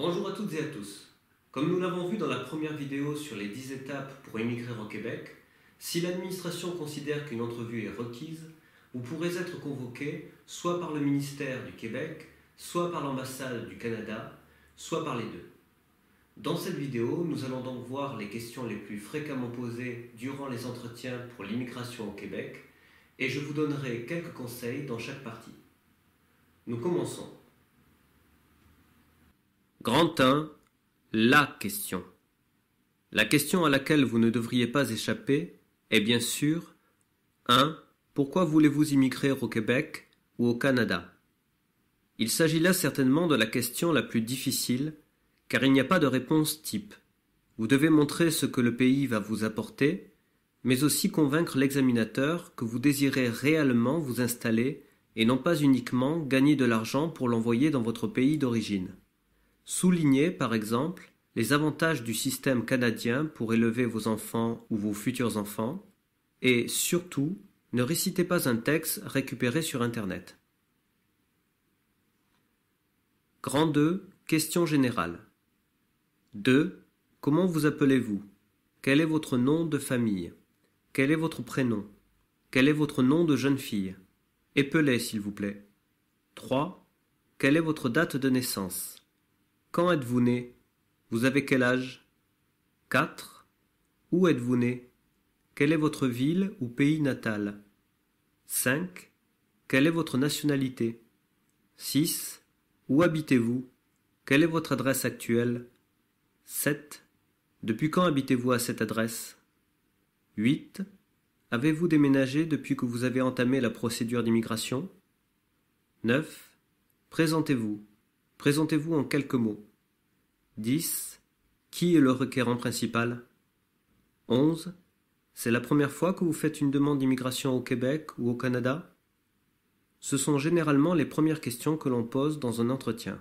Bonjour à toutes et à tous. Comme nous l'avons vu dans la première vidéo sur les 10 étapes pour immigrer au Québec, si l'administration considère qu'une entrevue est requise, vous pourrez être convoqué soit par le ministère du Québec, soit par l'ambassade du Canada, soit par les deux. Dans cette vidéo, nous allons donc voir les questions les plus fréquemment posées durant les entretiens pour l'immigration au Québec et je vous donnerai quelques conseils dans chaque partie. Nous commençons. LA question. La question à laquelle vous ne devriez pas échapper est bien sûr 1. Pourquoi voulez-vous immigrer au Québec ou au Canada Il s'agit là certainement de la question la plus difficile, car il n'y a pas de réponse type. Vous devez montrer ce que le pays va vous apporter, mais aussi convaincre l'examinateur que vous désirez réellement vous installer et non pas uniquement gagner de l'argent pour l'envoyer dans votre pays d'origine. Soulignez, par exemple, les avantages du système canadien pour élever vos enfants ou vos futurs enfants, et surtout, ne récitez pas un texte récupéré sur Internet. Grand 2. Question générale. 2. Comment vous appelez-vous Quel est votre nom de famille Quel est votre prénom Quel est votre nom de jeune fille Épelez, s'il vous plaît. 3. Quelle est votre date de naissance quand êtes-vous né Vous avez quel âge 4. Où êtes-vous né Quelle est votre ville ou pays natal 5. Quelle est votre nationalité 6. Où habitez-vous Quelle est votre adresse actuelle 7. Depuis quand habitez-vous à cette adresse 8. Avez-vous déménagé depuis que vous avez entamé la procédure d'immigration 9. Présentez-vous. Présentez-vous en quelques mots. 10. Qui est le requérant principal 11. C'est la première fois que vous faites une demande d'immigration au Québec ou au Canada Ce sont généralement les premières questions que l'on pose dans un entretien.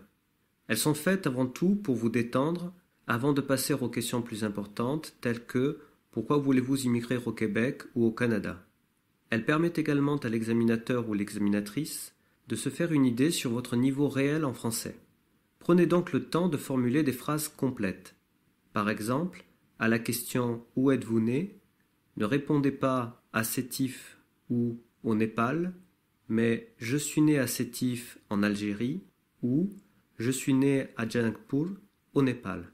Elles sont faites avant tout pour vous détendre, avant de passer aux questions plus importantes telles que pourquoi voulez-vous immigrer au Québec ou au Canada Elles permettent également à l'examinateur ou l'examinatrice de se faire une idée sur votre niveau réel en français. Prenez donc le temps de formuler des phrases complètes. Par exemple, à la question Où êtes-vous né ne répondez pas à Sétif ou au Népal, mais Je suis né à Sétif en Algérie ou Je suis né à Janakpur au Népal.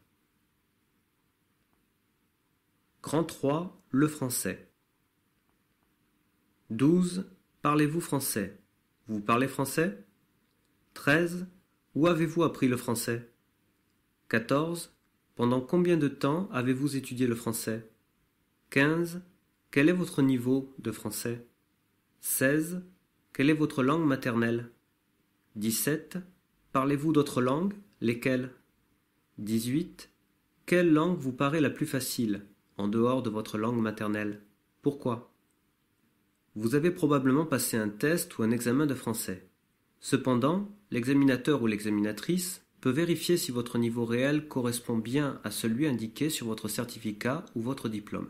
Grand 3. Le français. 12. Parlez-vous français Vous parlez français 13. Où avez-vous appris le français 14. Pendant combien de temps avez-vous étudié le français 15. Quel est votre niveau de français 16. Quelle est votre langue maternelle 17. Parlez-vous d'autres langues Lesquelles 18. Quelle langue vous paraît la plus facile, en dehors de votre langue maternelle Pourquoi Vous avez probablement passé un test ou un examen de français. Cependant, l'examinateur ou l'examinatrice peut vérifier si votre niveau réel correspond bien à celui indiqué sur votre certificat ou votre diplôme.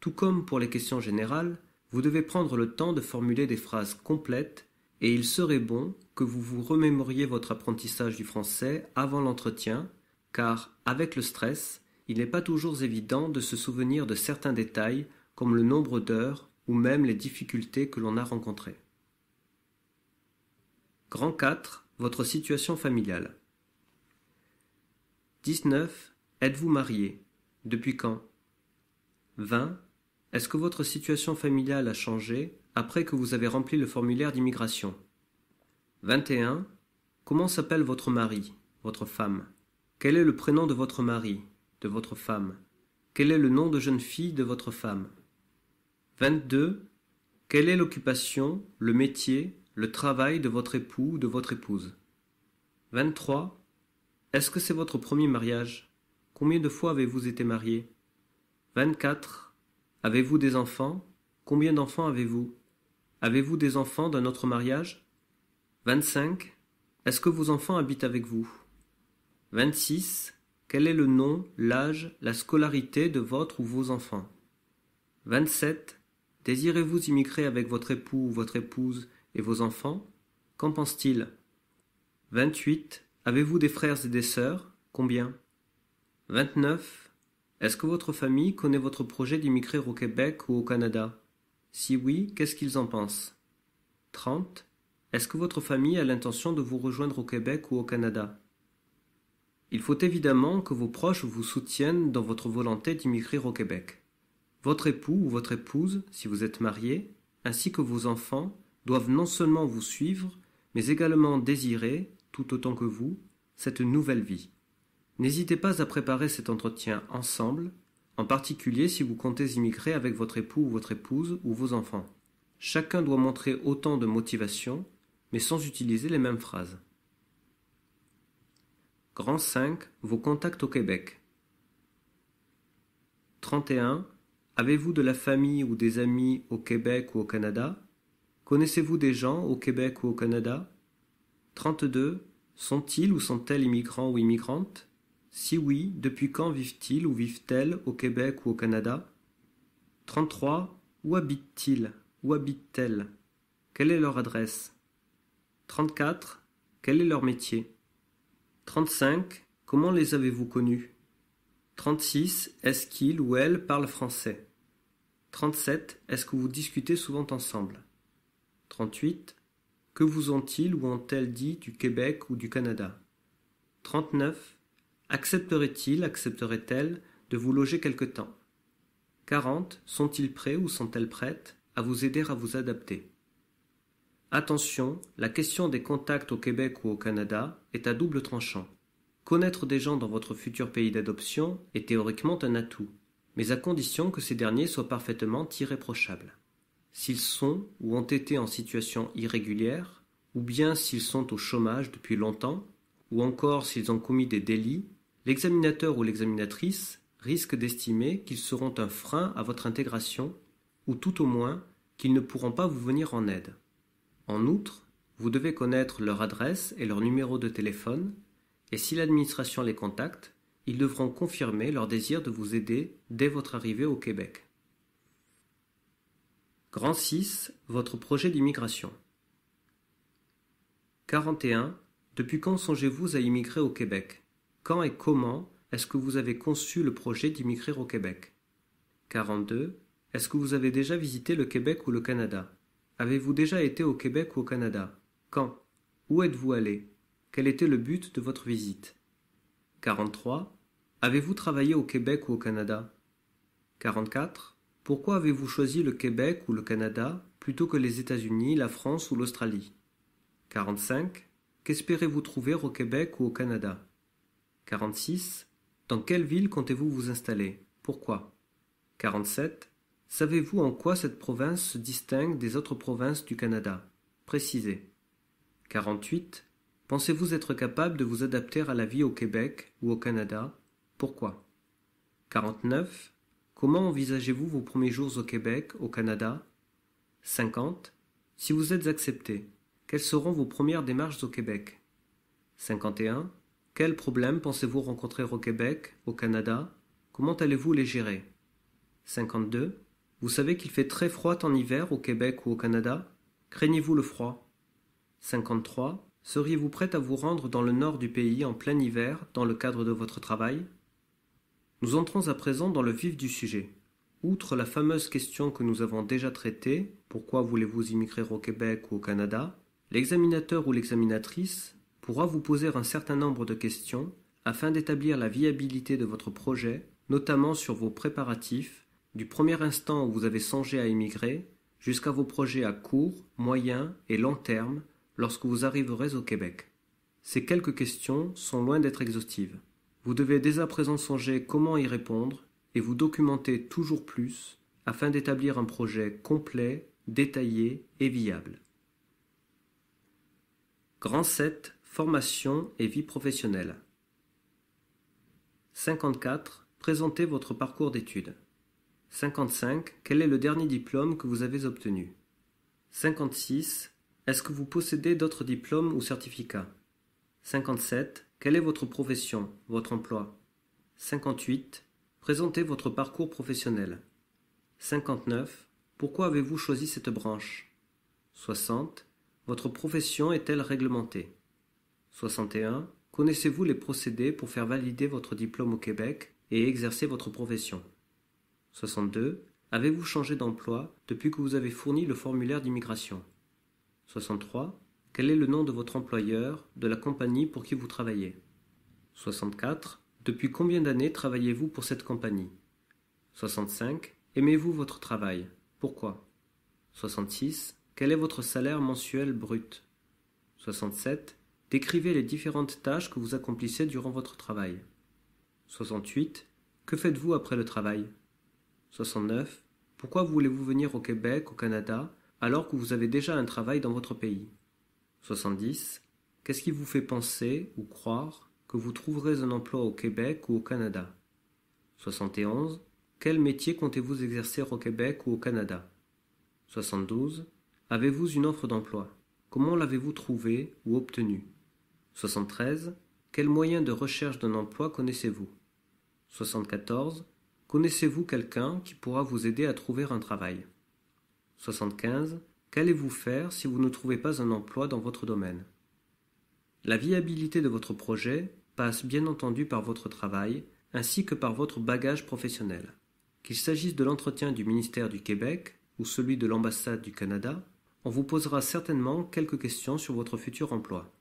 Tout comme pour les questions générales, vous devez prendre le temps de formuler des phrases complètes et il serait bon que vous vous remémoriez votre apprentissage du français avant l'entretien, car avec le stress, il n'est pas toujours évident de se souvenir de certains détails comme le nombre d'heures ou même les difficultés que l'on a rencontrées. Grand 4. Votre situation familiale. 19. Êtes-vous marié Depuis quand 20. Est-ce que votre situation familiale a changé après que vous avez rempli le formulaire d'immigration 21. Comment s'appelle votre mari, votre femme Quel est le prénom de votre mari, de votre femme Quel est le nom de jeune fille de votre femme 22. Quelle est l'occupation, le métier, le travail de votre époux ou de votre épouse. 23. Est-ce que c'est votre premier mariage Combien de fois avez-vous été marié 24. Avez-vous des enfants Combien d'enfants avez-vous Avez-vous des enfants d'un autre mariage 25. Est-ce que vos enfants habitent avec vous 26. Quel est le nom, l'âge, la scolarité de votre ou vos enfants 27. Désirez-vous immigrer avec votre époux ou votre épouse et vos enfants, qu'en pensent-ils Vingt-huit. Avez-vous des frères et des sœurs Combien Vingt-neuf. Est-ce que votre famille connaît votre projet d'immigrer au Québec ou au Canada Si oui, qu'est-ce qu'ils en pensent Trente. Est-ce que votre famille a l'intention de vous rejoindre au Québec ou au Canada Il faut évidemment que vos proches vous soutiennent dans votre volonté d'immigrer au Québec. Votre époux ou votre épouse, si vous êtes marié, ainsi que vos enfants doivent non seulement vous suivre, mais également désirer, tout autant que vous, cette nouvelle vie. N'hésitez pas à préparer cet entretien ensemble, en particulier si vous comptez immigrer avec votre époux ou votre épouse ou vos enfants. Chacun doit montrer autant de motivation, mais sans utiliser les mêmes phrases. Grand 5. Vos contacts au Québec. 31. Avez-vous de la famille ou des amis au Québec ou au Canada Connaissez-vous des gens au Québec ou au Canada 32. Sont-ils ou sont-elles immigrants ou immigrantes Si oui, depuis quand vivent-ils ou vivent-elles au Québec ou au Canada 33. Où habitent-ils ou habitent-elles Quelle est leur adresse 34. Quel est leur métier 35. Comment les avez-vous connus 36. Est-ce qu'ils ou elles parlent français 37. Est-ce que vous discutez souvent ensemble 38. Que vous ont-ils ou ont-elles dit du Québec ou du Canada 39. neuf Accepterait-il, accepterait-elle de vous loger quelque temps quarante Sont-ils prêts ou sont-elles prêtes à vous aider à vous adapter Attention, la question des contacts au Québec ou au Canada est à double tranchant. Connaître des gens dans votre futur pays d'adoption est théoriquement un atout, mais à condition que ces derniers soient parfaitement irréprochables s'ils sont ou ont été en situation irrégulière, ou bien s'ils sont au chômage depuis longtemps, ou encore s'ils ont commis des délits, l'examinateur ou l'examinatrice risque d'estimer qu'ils seront un frein à votre intégration, ou tout au moins qu'ils ne pourront pas vous venir en aide. En outre, vous devez connaître leur adresse et leur numéro de téléphone, et si l'administration les contacte, ils devront confirmer leur désir de vous aider dès votre arrivée au Québec. Grand 6. Votre projet d'immigration. 41. Depuis quand songez-vous à immigrer au Québec Quand et comment est-ce que vous avez conçu le projet d'immigrer au Québec 42. Est-ce que vous avez déjà visité le Québec ou le Canada Avez-vous déjà été au Québec ou au Canada Quand Où êtes-vous allé Quel était le but de votre visite 43. Avez-vous travaillé au Québec ou au Canada 44. Pourquoi avez-vous choisi le Québec ou le Canada plutôt que les États-Unis, la France ou l'Australie 45. Qu'espérez-vous trouver au Québec ou au Canada 46. Dans quelle ville comptez-vous vous installer Pourquoi 47. Savez-vous en quoi cette province se distingue des autres provinces du Canada Précisez. 48. Pensez-vous être capable de vous adapter à la vie au Québec ou au Canada Pourquoi 49. Comment envisagez-vous vos premiers jours au Québec, au Canada 50. Si vous êtes accepté, quelles seront vos premières démarches au Québec 51. Quels problèmes pensez-vous rencontrer au Québec, au Canada Comment allez-vous les gérer 52. Vous savez qu'il fait très froid en hiver au Québec ou au Canada Craignez-vous le froid 53. Seriez-vous prêt à vous rendre dans le nord du pays en plein hiver dans le cadre de votre travail nous entrons à présent dans le vif du sujet. Outre la fameuse question que nous avons déjà traitée, pourquoi voulez-vous immigrer au Québec ou au Canada, l'examinateur ou l'examinatrice pourra vous poser un certain nombre de questions afin d'établir la viabilité de votre projet, notamment sur vos préparatifs, du premier instant où vous avez songé à immigrer jusqu'à vos projets à court, moyen et long terme lorsque vous arriverez au Québec. Ces quelques questions sont loin d'être exhaustives. Vous devez dès à présent songer comment y répondre et vous documenter toujours plus afin d'établir un projet complet, détaillé et viable. Grand 7. Formation et vie professionnelle. 54. Présentez votre parcours d'études. 55. Quel est le dernier diplôme que vous avez obtenu 56. Est-ce que vous possédez d'autres diplômes ou certificats 57. Quelle est votre profession, votre emploi 58. Présentez votre parcours professionnel. 59. Pourquoi avez-vous choisi cette branche 60. Votre profession est-elle réglementée 61. Connaissez-vous les procédés pour faire valider votre diplôme au Québec et exercer votre profession 62. Avez-vous changé d'emploi depuis que vous avez fourni le formulaire d'immigration 63. Quel est le nom de votre employeur, de la compagnie pour qui vous travaillez 64. Depuis combien d'années travaillez-vous pour cette compagnie 65. Aimez-vous votre travail Pourquoi 66. Quel est votre salaire mensuel brut 67. Décrivez les différentes tâches que vous accomplissez durant votre travail. 68. Que faites-vous après le travail 69. Pourquoi voulez-vous venir au Québec, au Canada, alors que vous avez déjà un travail dans votre pays 70. Qu'est-ce qui vous fait penser ou croire que vous trouverez un emploi au Québec ou au Canada 71. Quel métier comptez-vous exercer au Québec ou au Canada 72. Avez-vous une offre d'emploi Comment l'avez-vous trouvée ou obtenue 73. Quels moyens de recherche d'un emploi connaissez-vous 74. Connaissez-vous quelqu'un qui pourra vous aider à trouver un travail 75. Qu'allez-vous faire si vous ne trouvez pas un emploi dans votre domaine La viabilité de votre projet passe bien entendu par votre travail ainsi que par votre bagage professionnel. Qu'il s'agisse de l'entretien du ministère du Québec ou celui de l'ambassade du Canada, on vous posera certainement quelques questions sur votre futur emploi.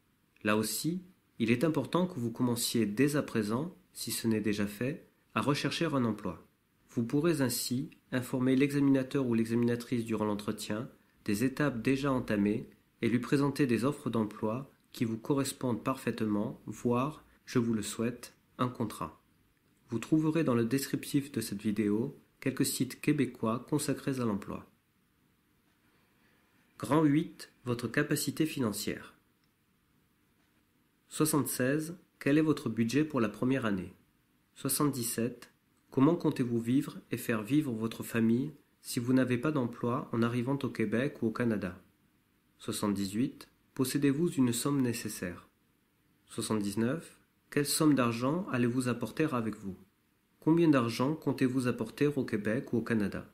Là aussi, il est important que vous commenciez dès à présent, si ce n'est déjà fait, à rechercher un emploi. Vous pourrez ainsi informer l'examinateur ou l'examinatrice durant l'entretien des étapes déjà entamées et lui présenter des offres d'emploi qui vous correspondent parfaitement, voire, je vous le souhaite, un contrat. Vous trouverez dans le descriptif de cette vidéo quelques sites québécois consacrés à l'emploi. Grand 8. Votre capacité financière. 76. Quel est votre budget pour la première année 77. Comment comptez-vous vivre et faire vivre votre famille si vous n'avez pas d'emploi en arrivant au Québec ou au Canada. 78. Possédez-vous une somme nécessaire 79. Quelle somme d'argent allez-vous apporter avec vous Combien d'argent comptez-vous apporter au Québec ou au Canada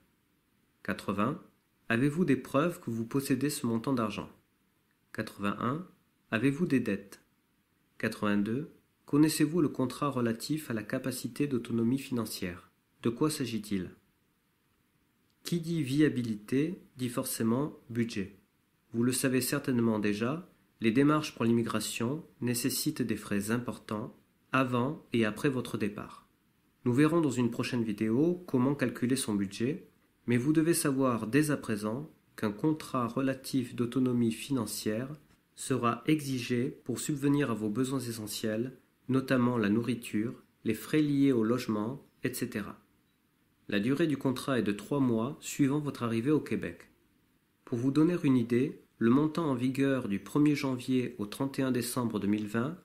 80. Avez-vous des preuves que vous possédez ce montant d'argent 81. Avez-vous des dettes 82. Connaissez-vous le contrat relatif à la capacité d'autonomie financière De quoi s'agit-il qui dit viabilité dit forcément budget. Vous le savez certainement déjà, les démarches pour l'immigration nécessitent des frais importants avant et après votre départ. Nous verrons dans une prochaine vidéo comment calculer son budget, mais vous devez savoir dès à présent qu'un contrat relatif d'autonomie financière sera exigé pour subvenir à vos besoins essentiels, notamment la nourriture, les frais liés au logement, etc. La durée du contrat est de trois mois suivant votre arrivée au Québec. Pour vous donner une idée, le montant en vigueur du 1er janvier au 31 décembre 2020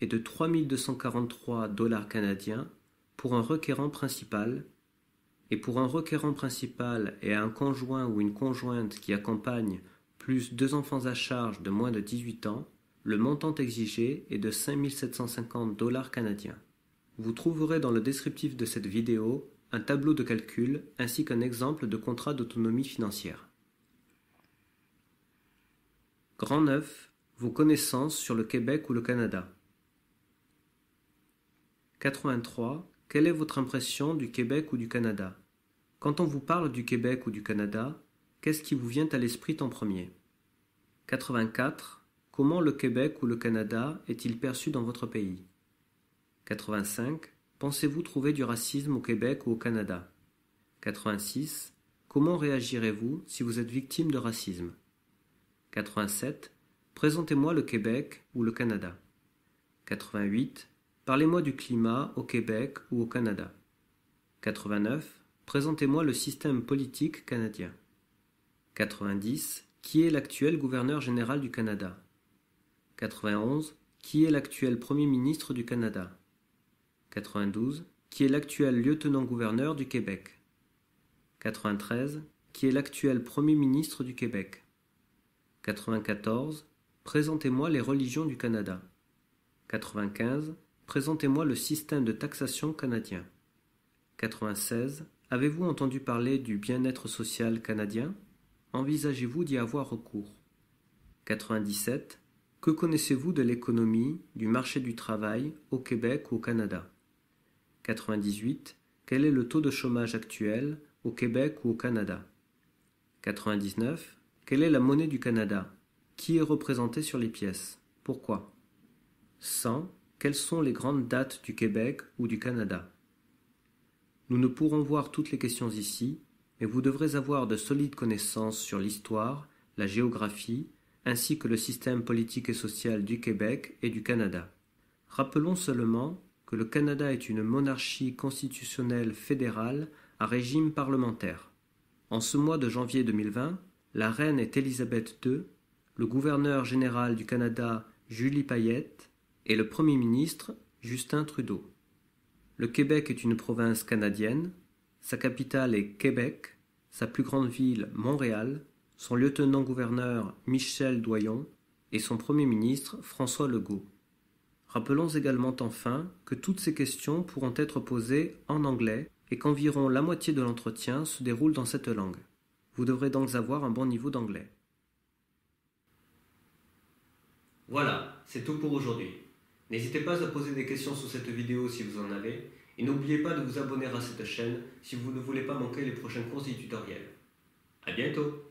est de 3243 dollars canadiens pour un requérant principal et pour un requérant principal et un conjoint ou une conjointe qui accompagne plus deux enfants à charge de moins de 18 ans, le montant exigé est de 5750 dollars canadiens. Vous trouverez dans le descriptif de cette vidéo un tableau de calcul ainsi qu'un exemple de contrat d'autonomie financière. Grand 9. Vos connaissances sur le Québec ou le Canada. 83. Quelle est votre impression du Québec ou du Canada Quand on vous parle du Québec ou du Canada, qu'est-ce qui vous vient à l'esprit en premier 84. Comment le Québec ou le Canada est-il perçu dans votre pays 85. Pensez-vous trouver du racisme au Québec ou au Canada 86. Comment réagirez-vous si vous êtes victime de racisme 87. Présentez-moi le Québec ou le Canada. 88. Parlez-moi du climat au Québec ou au Canada. 89. Présentez-moi le système politique canadien. 90. Qui est l'actuel gouverneur général du Canada 91. Qui est l'actuel Premier ministre du Canada 92. Qui est l'actuel lieutenant-gouverneur du Québec 93. Qui est l'actuel Premier ministre du Québec 94. Présentez-moi les religions du Canada. 95. Présentez-moi le système de taxation canadien. 96. Avez-vous entendu parler du bien-être social canadien Envisagez-vous d'y avoir recours 97. Que connaissez-vous de l'économie, du marché du travail au Québec ou au Canada 98. Quel est le taux de chômage actuel au Québec ou au Canada 99. Quelle est la monnaie du Canada Qui est représenté sur les pièces Pourquoi 100. Quelles sont les grandes dates du Québec ou du Canada Nous ne pourrons voir toutes les questions ici, mais vous devrez avoir de solides connaissances sur l'histoire, la géographie, ainsi que le système politique et social du Québec et du Canada. Rappelons seulement que le Canada est une monarchie constitutionnelle fédérale à régime parlementaire. En ce mois de janvier 2020, la reine est Élisabeth II, le gouverneur général du Canada Julie Payette et le premier ministre Justin Trudeau. Le Québec est une province canadienne, sa capitale est Québec, sa plus grande ville Montréal, son lieutenant-gouverneur Michel Doyon et son premier ministre François Legault. Rappelons également enfin que toutes ces questions pourront être posées en anglais et qu'environ la moitié de l'entretien se déroule dans cette langue. Vous devrez donc avoir un bon niveau d'anglais. Voilà, c'est tout pour aujourd'hui. N'hésitez pas à poser des questions sous cette vidéo si vous en avez et n'oubliez pas de vous abonner à cette chaîne si vous ne voulez pas manquer les prochaines cours et tutoriels. A bientôt